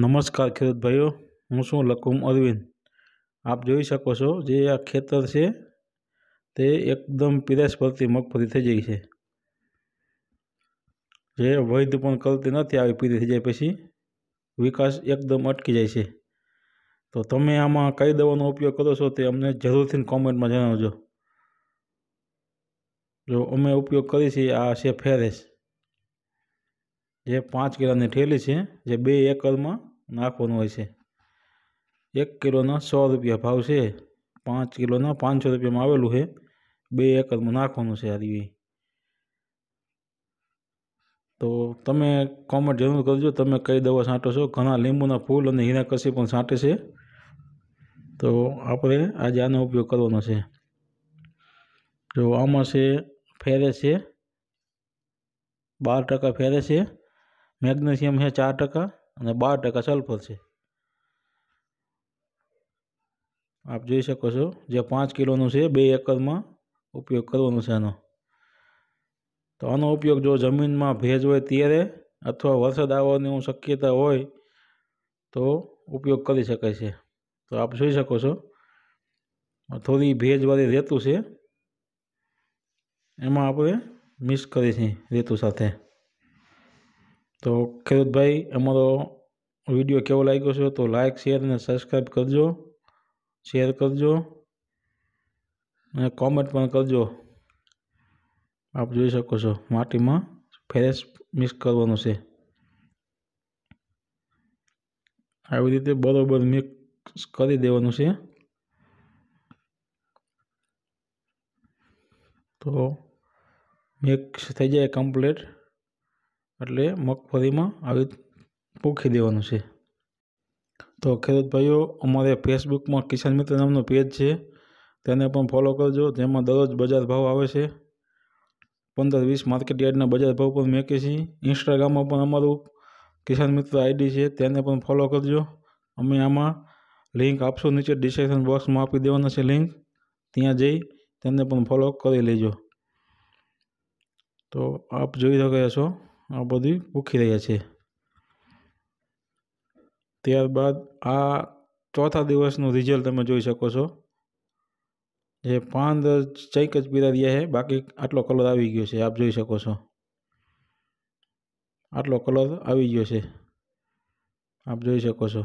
નમસ્કાર ખેડૂત ભાઈઓ હું શું લકુમ અરવિંદ આપ જોઈ શકો છો જે આ ખેતર છે તે એકદમ પીરસ પડતી મગફળી થઈ ગઈ છે જે વૈધ પણ કરતી નથી આવી પીરી થઈ જાય પછી વિકાસ એકદમ અટકી જાય છે તો તમે આમાં કઈ દવાનો ઉપયોગ કરો છો તે અમને જરૂરથી કોમેન્ટમાં જણાવજો જો અમે ઉપયોગ કરીએ છીએ આ છે ફેરેશ જે પાંચ કિલોની ઠેલી છે જે બે એકરમાં નાખવાનું હોય છે એક કિલોના સો રૂપિયા ભાવ છે પાંચ કિલોના પાંચસો રૂપિયામાં આવેલું છે બે એકરમાં નાખવાનું છે આદિવી તો તમે કોમેન્ટ જરૂર કરજો તમે કઈ દવા છાંટો છો ઘણા લીંબુના ફૂલ અને હીરાકસી પણ છાંટે છે તો આપણે આજે આનો ઉપયોગ કરવાનો છે જો આમાં છે ફેરે છે બાર ટકા ફેરે છે મેગ્નેશિયમ છે ચાર ટકા અને બાર ટકા સલ્ફર છે આપ જોઈ શકો છો જે પાંચ કિલોનું છે બે એકરમાં ઉપયોગ કરવાનો છે આનો તો આનો ઉપયોગ જો જમીનમાં ભેજ હોય ત્યારે અથવા વરસાદ આવવાની શક્યતા હોય તો ઉપયોગ કરી શકાય છે તો આપ જોઈ શકો છો થોડી ભેજવાળી રેતું છે એમાં આપણે મિક્સ કરીશું રેતું સાથે તો ખેડૂતભાઈ અમારો વિડીયો કેવો લાગ્યો છે તો લાઇક શેર અને સબસ્ક્રાઈબ કરજો શેર કરજો અને કોમેન્ટ પણ કરજો આપ જોઈ શકો છો માટીમાં ફેરેસ મિક્સ કરવાનું છે આવી રીતે બરોબર મિક્સ કરી દેવાનું છે તો મિક્સ થઈ જાય કમ્પ્લીટ એટલે મગફળીમાં આવી પોખી દેવાનું છે તો ખેડૂત ભાઈઓ અમારે ફેસબુકમાં કિસાન મિત્ર નામનો પેજ છે તેને પણ ફોલો કરજો તેમાં દરરોજ બજાર ભાવ આવે છે પંદર વીસ માર્કેટ યાર્ડના બજાર ભાવ પણ મેકે છે ઇન્સ્ટાગ્રામમાં પણ અમારું કિસાન મિત્ર આઈડી છે તેને પણ ફોલો કરજો અમે આમાં લિંક આપશું નીચે ડિસ્ક્રિપ્શન બોક્સમાં આપી દેવાના છે લિંક ત્યાં જઈ તેને પણ ફોલો કરી લેજો તો આપ જોઈ રહ્યા છો આ બધી ભૂખી રહ્યા છે ત્યારબાદ આ ચોથા દિવસનું રિઝલ્ટ તમે જોઈ શકો છો જે પાંદ ચૈક જ પીરા રહ્યા છે બાકી આટલો કલર આવી ગયો છે આપ જોઈ શકો છો આટલો કલર આવી ગયો છે આપ જોઈ શકો છો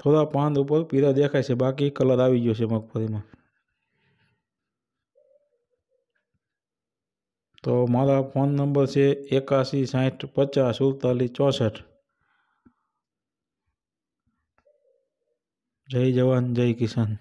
થોડા પાંદ ઉપર પીરા દેખાય છે બાકી કલર આવી ગયો છે મગફળીમાં તો મારા ફોન નંબર છે એકાશી સાઠ પચાસ સુડતાલીસ ચોસઠ જય જવાન જય કિસાન